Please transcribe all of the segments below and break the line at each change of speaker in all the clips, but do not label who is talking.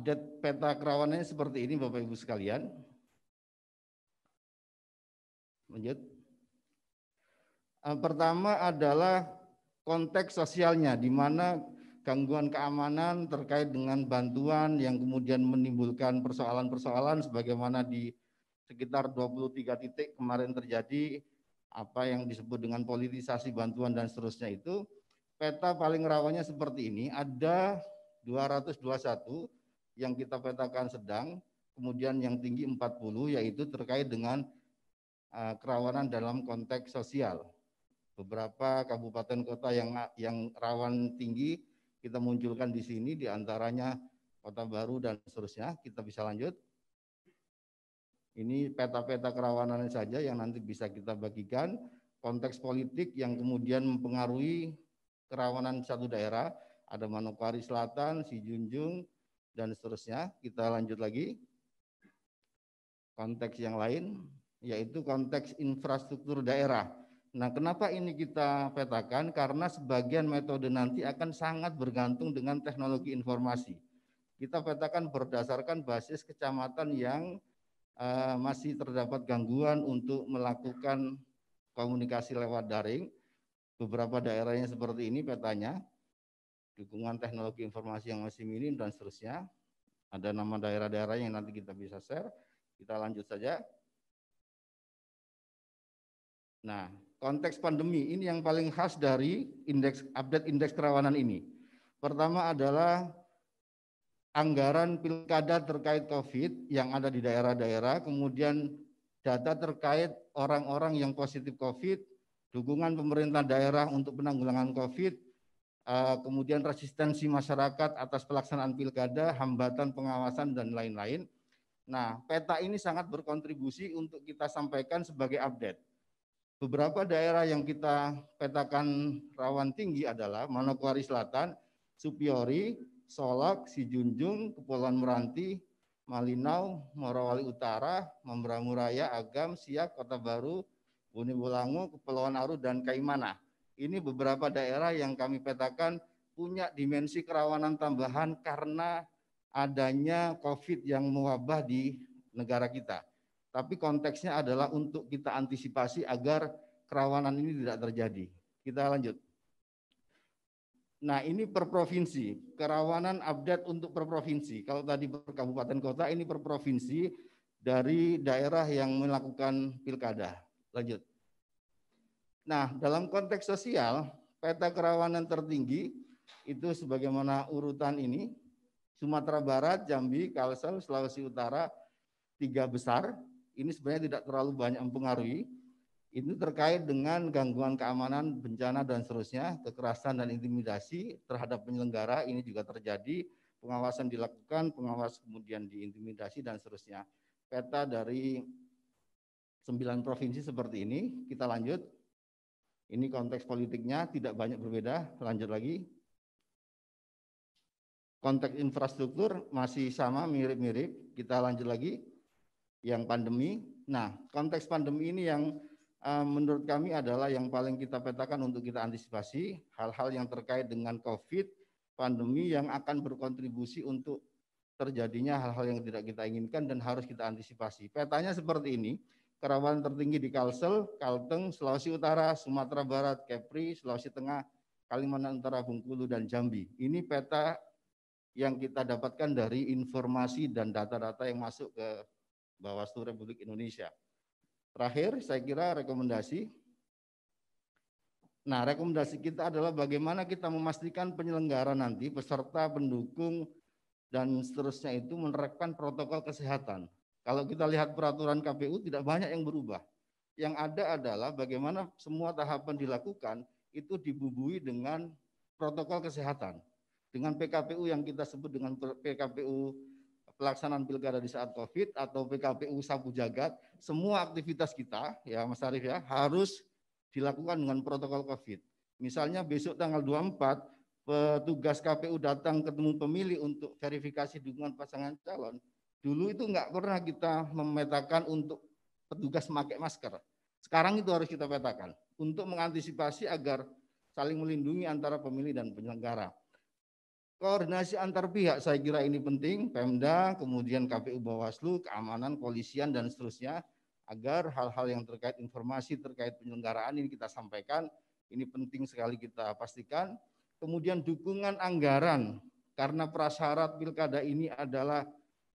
Update peta kerawanannya seperti ini Bapak Ibu sekalian. Lanjut. Pertama adalah konteks sosialnya di mana gangguan keamanan terkait dengan bantuan yang kemudian menimbulkan persoalan-persoalan sebagaimana di sekitar 23 titik kemarin terjadi apa yang disebut dengan politisasi bantuan dan seterusnya itu peta paling rawannya seperti ini ada 221 yang kita petakan sedang, kemudian yang tinggi 40 yaitu terkait dengan uh, kerawanan dalam konteks sosial. Beberapa kabupaten kota yang yang rawan tinggi kita munculkan di sini di antaranya Kota Baru dan seterusnya. Kita bisa lanjut. Ini peta-peta kerawanan saja yang nanti bisa kita bagikan konteks politik yang kemudian mempengaruhi kerawanan satu daerah. Ada Manokwari Selatan, Sijunjung, dan seterusnya. Kita lanjut lagi. Konteks yang lain yaitu konteks infrastruktur daerah. Nah, kenapa ini kita petakan? Karena sebagian metode nanti akan sangat bergantung dengan teknologi informasi. Kita petakan berdasarkan basis kecamatan yang uh, masih terdapat gangguan untuk melakukan komunikasi lewat daring. Beberapa daerahnya seperti ini petanya dukungan teknologi informasi yang masih minim dan seterusnya. Ada nama daerah-daerah yang nanti kita bisa share. Kita lanjut saja. Nah, konteks pandemi ini yang paling khas dari indeks update indeks kerawanan ini. Pertama adalah anggaran pilkada terkait COVID yang ada di daerah-daerah, kemudian data terkait orang-orang yang positif COVID, dukungan pemerintah daerah untuk penanggulangan COVID, Eh, kemudian resistensi masyarakat atas pelaksanaan pilkada, hambatan pengawasan dan lain-lain. Nah, peta ini sangat berkontribusi untuk kita sampaikan sebagai update. Beberapa daerah yang kita petakan rawan tinggi adalah Manokwari Selatan, Supiori, Solak, Sijunjung, Kepulauan Meranti, Malinau, Morowali Utara, Mambramu Raya, Agam, Siak, Kota Baru, Buni Kepulauan Aru, dan Kaimana. Ini beberapa daerah yang kami petakan punya dimensi kerawanan tambahan karena adanya COVID yang mewabah di negara kita. Tapi konteksnya adalah untuk kita antisipasi agar kerawanan ini tidak terjadi. Kita lanjut. Nah ini per provinsi, kerawanan update untuk per provinsi. Kalau tadi per kabupaten kota, ini per provinsi dari daerah yang melakukan pilkada. Lanjut. Nah, dalam konteks sosial, peta kerawanan tertinggi itu sebagaimana urutan ini, Sumatera Barat, Jambi, Kalsel, Sulawesi Utara, tiga besar. Ini sebenarnya tidak terlalu banyak mempengaruhi. Itu terkait dengan gangguan keamanan, bencana, dan seterusnya, kekerasan dan intimidasi terhadap penyelenggara ini juga terjadi, pengawasan dilakukan, pengawas kemudian diintimidasi, dan seterusnya. Peta dari sembilan provinsi seperti ini, kita lanjut ini konteks politiknya tidak banyak berbeda. Lanjut lagi. Konteks infrastruktur masih sama, mirip-mirip. Kita lanjut lagi. Yang pandemi. Nah, konteks pandemi ini yang uh, menurut kami adalah yang paling kita petakan untuk kita antisipasi. Hal-hal yang terkait dengan COVID, pandemi yang akan berkontribusi untuk terjadinya hal-hal yang tidak kita inginkan dan harus kita antisipasi. Petanya seperti ini kerawanan tertinggi di Kalsel, Kalteng, Sulawesi Utara, Sumatera Barat, Kepri, Sulawesi Tengah, Kalimantan Utara, Bungkulu dan Jambi. Ini peta yang kita dapatkan dari informasi dan data-data yang masuk ke Bawaslu Republik Indonesia. Terakhir, saya kira rekomendasi. Nah, rekomendasi kita adalah bagaimana kita memastikan penyelenggara nanti, peserta, pendukung, dan seterusnya itu menerapkan protokol kesehatan kalau kita lihat peraturan KPU tidak banyak yang berubah. Yang ada adalah bagaimana semua tahapan dilakukan itu dibubui dengan protokol kesehatan. Dengan PKPU yang kita sebut dengan PKPU pelaksanaan pilkada di saat COVID atau PKPU sapu jagat, semua aktivitas kita ya Mas Arief ya harus dilakukan dengan protokol COVID. Misalnya besok tanggal 24 petugas KPU datang ketemu pemilih untuk verifikasi dukungan pasangan calon, Dulu itu enggak pernah kita memetakan untuk petugas memakai masker. Sekarang itu harus kita petakan untuk mengantisipasi agar saling melindungi antara pemilih dan penyelenggara. Koordinasi antar pihak saya kira ini penting, Pemda, kemudian KPU Bawaslu, keamanan, polisian, dan seterusnya, agar hal-hal yang terkait informasi terkait penyelenggaraan ini kita sampaikan, ini penting sekali kita pastikan. Kemudian dukungan anggaran, karena prasyarat pilkada ini adalah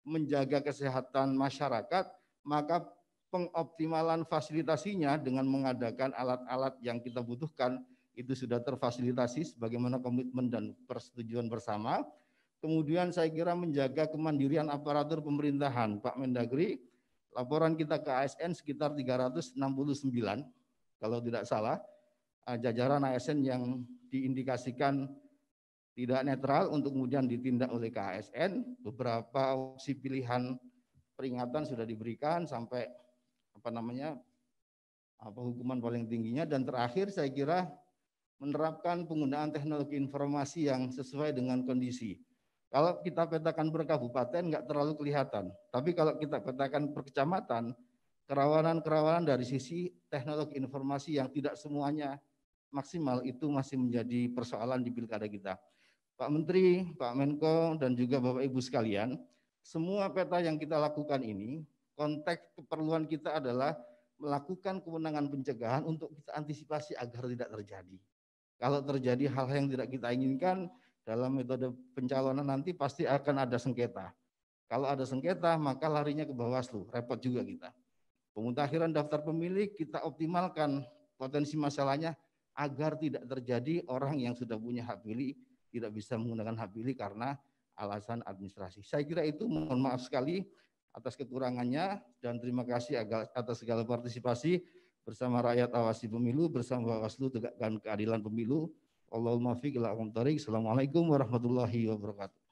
menjaga kesehatan masyarakat, maka pengoptimalan fasilitasinya dengan mengadakan alat-alat yang kita butuhkan itu sudah terfasilitasi sebagaimana komitmen dan persetujuan bersama. Kemudian saya kira menjaga kemandirian aparatur pemerintahan, Pak Mendagri. Laporan kita ke ASN sekitar 369 kalau tidak salah. Ah, jajaran ASN yang diindikasikan tidak netral untuk kemudian ditindak oleh KASN. Beberapa opsi pilihan peringatan sudah diberikan sampai apa namanya apa hukuman paling tingginya dan terakhir saya kira menerapkan penggunaan teknologi informasi yang sesuai dengan kondisi. Kalau kita petakan per kabupaten nggak terlalu kelihatan, tapi kalau kita petakan per kecamatan, kerawanan-kerawanan dari sisi teknologi informasi yang tidak semuanya maksimal itu masih menjadi persoalan di pilkada kita. Pak Menteri, Pak Menko, dan juga Bapak Ibu sekalian, semua peta yang kita lakukan ini, konteks keperluan kita adalah melakukan kewenangan pencegahan untuk kita antisipasi agar tidak terjadi. Kalau terjadi hal, -hal yang tidak kita inginkan dalam metode pencalonan nanti pasti akan ada sengketa. Kalau ada sengketa maka larinya ke Bawaslu, repot juga kita. Pemutakhiran daftar pemilih kita optimalkan potensi masalahnya agar tidak terjadi orang yang sudah punya hak pilih tidak bisa menggunakan hak pilih karena alasan administrasi. Saya kira itu mohon maaf sekali atas kekurangannya dan terima kasih atas segala partisipasi bersama rakyat awasi pemilu, bersama Bawaslu tegakkan keadilan pemilu. Allahumma fiqh Assalamualaikum warahmatullahi wabarakatuh.